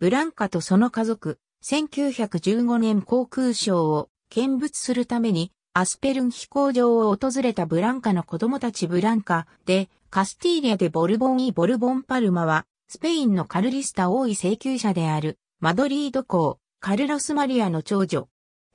ブランカとその家族、1915年航空ショーを見物するためにアスペルン飛行場を訪れたブランカの子供たちブランカで、カスティーリアでボルボンイ・ボルボン・パルマは、スペインのカルリスタ王位請求者である、マドリード公、カルロス・マリアの長女。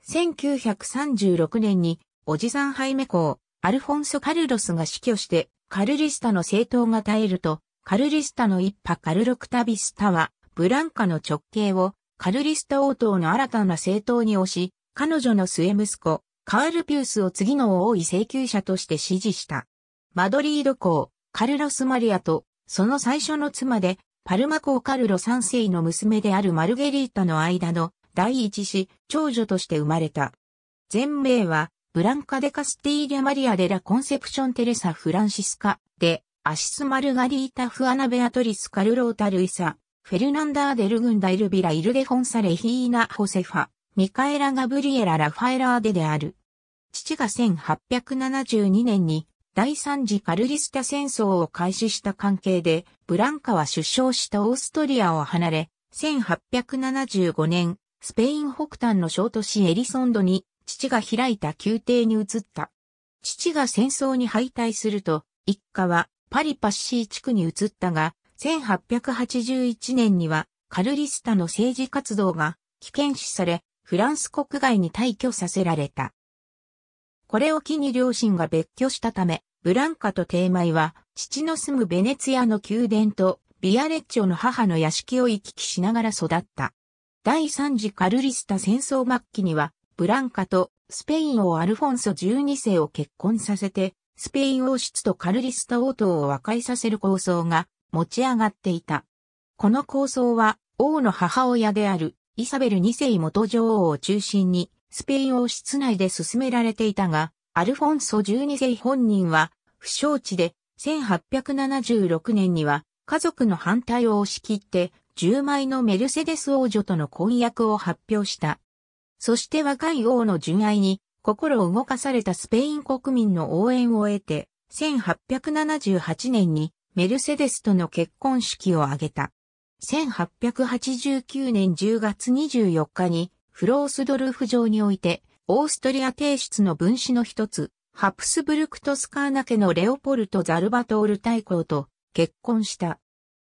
1936年に、おじさんハイメ公、アルフォンソ・カルロスが死去して、カルリスタの政党が絶えると、カルリスタの一派カルロクタビスタは、ブランカの直系をカルリスト王党の新たな政党に推し、彼女の末息子、カール・ピュースを次の王位請求者として支持した。マドリード公、カルロス・マリアと、その最初の妻で、パルマ公カルロ3世の娘であるマルゲリータの間の第一子、長女として生まれた。全名は、ブランカ・デ・カスティーリャ・マリア・デ・ラ・コンセプション・テレサ・フランシスカ、で、アシス・マルガリータ・フアナ・ベアトリス・カルロータ・ルイサ、フェルナンダー・デルグンダ・イルビラ・イルデフォンサ・レヒーナ・ホセファ、ミカエラ・ガブリエラ・ラファエラーデである。父が1872年に第三次カルリスタ戦争を開始した関係で、ブランカは出生したオーストリアを離れ、1875年、スペイン北端の小都市エリソンドに、父が開いた宮廷に移った。父が戦争に敗退すると、一家はパリパッシー地区に移ったが、1881年にはカルリスタの政治活動が危険視され、フランス国外に退去させられた。これを機に両親が別居したため、ブランカとテーマイは、父の住むベネツィアの宮殿と、ビアレッチョの母の屋敷を行き来しながら育った。第三次カルリスタ戦争末期には、ブランカとスペイン王アルフォンソ12世を結婚させて、スペイン王室とカルリスタ王党を和解させる構想が持ち上がっていた。この構想は王の母親であるイサベル2世元女王を中心にスペイン王室内で進められていたが、アルフォンソ12世本人は不承知で1876年には家族の反対を押し切って10枚のメルセデス王女との婚約を発表した。そして若い王の純愛に心を動かされたスペイン国民の応援を得て1878年にメルセデスとの結婚式を挙げた。1889年10月24日にフロースドルフ城において、オーストリア提出の分子の一つ、ハプスブルクトスカーナ家のレオポルト・ザルバトール大公と結婚した。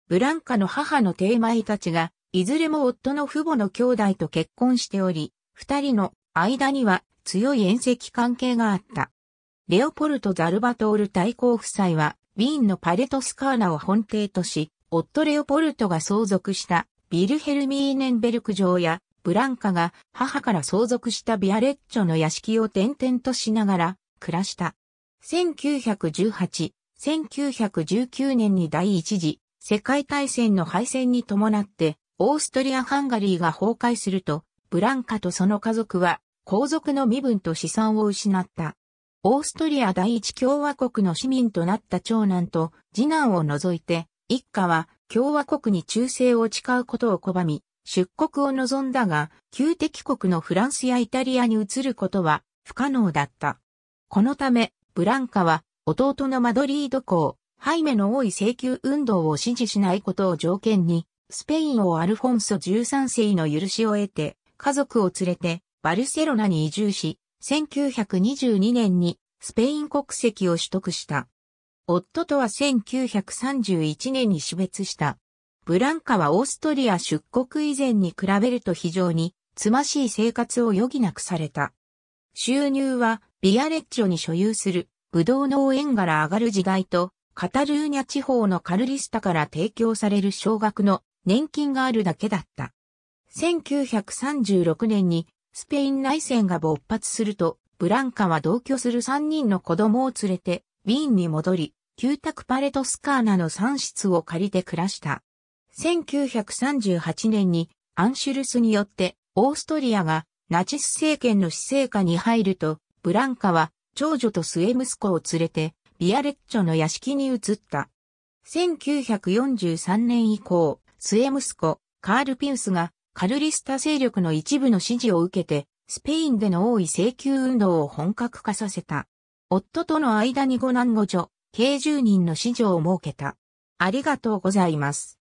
ブランカの母のテーマイたちが、いずれも夫の父母の兄弟と結婚しており、二人の間には強い縁石関係があった。レオポルト・ザルバトール大公夫妻は、ウィーンのパレトスカーナを本邸とし、オットレオポルトが相続したビルヘルミーネンベルク城やブランカが母から相続したビアレッチョの屋敷を転々としながら暮らした。1918、1919年に第一次世界大戦の敗戦に伴ってオーストリア・ハンガリーが崩壊すると、ブランカとその家族は皇族の身分と資産を失った。オーストリア第一共和国の市民となった長男と次男を除いて、一家は共和国に忠誠を誓うことを拒み、出国を望んだが、旧敵国のフランスやイタリアに移ることは不可能だった。このため、ブランカは弟のマドリード校、ハイメの多い請求運動を支持しないことを条件に、スペイン王アルフォンソ13世の許しを得て、家族を連れてバルセロナに移住し、1922年にスペイン国籍を取得した。夫とは1931年に死別した。ブランカはオーストリア出国以前に比べると非常につましい生活を余儀なくされた。収入はビアレッジョに所有するブドウ農園ら上がる時代とカタルーニャ地方のカルリスタから提供される少額の年金があるだけだった。1936年にスペイン内戦が勃発すると、ブランカは同居する3人の子供を連れて、ウィーンに戻り、旧宅パレトスカーナの3室を借りて暮らした。1938年にアンシュルスによってオーストリアがナチス政権の死生下に入ると、ブランカは長女と末息子を連れてビアレッチョの屋敷に移った。1943年以降、末息子カール・ピウスがカルリスタ勢力の一部の支持を受けて、スペインでの多い請求運動を本格化させた。夫との間に五男五女、計10人の支持を設けた。ありがとうございます。